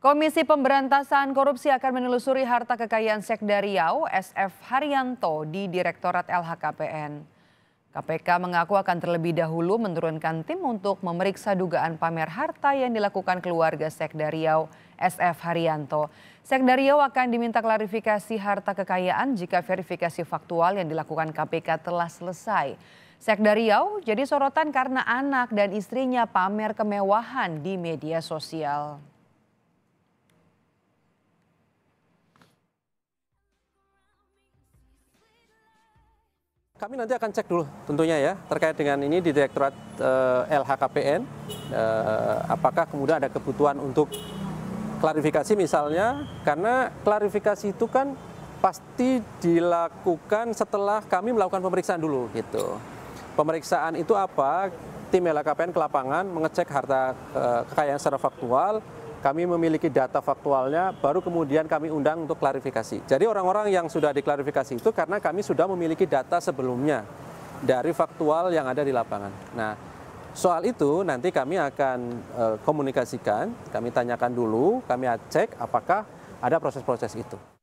Komisi Pemberantasan Korupsi akan menelusuri harta kekayaan Sekda Riau SF Haryanto di Direktorat LHKPN. KPK mengaku akan terlebih dahulu menurunkan tim untuk memeriksa dugaan pamer harta yang dilakukan keluarga Sekda Riau SF Haryanto. Sekda Riau akan diminta klarifikasi harta kekayaan jika verifikasi faktual yang dilakukan KPK telah selesai. Sekda Riau jadi sorotan karena anak dan istrinya pamer kemewahan di media sosial. Kami nanti akan cek dulu tentunya ya terkait dengan ini di Direktorat eh, LHKPN eh, apakah kemudian ada kebutuhan untuk klarifikasi misalnya karena klarifikasi itu kan pasti dilakukan setelah kami melakukan pemeriksaan dulu gitu. Pemeriksaan itu apa? Tim LHKPN ke lapangan mengecek harta eh, kekayaan secara faktual kami memiliki data faktualnya, baru kemudian kami undang untuk klarifikasi. Jadi orang-orang yang sudah diklarifikasi itu karena kami sudah memiliki data sebelumnya dari faktual yang ada di lapangan. Nah, soal itu nanti kami akan e, komunikasikan, kami tanyakan dulu, kami cek apakah ada proses-proses itu.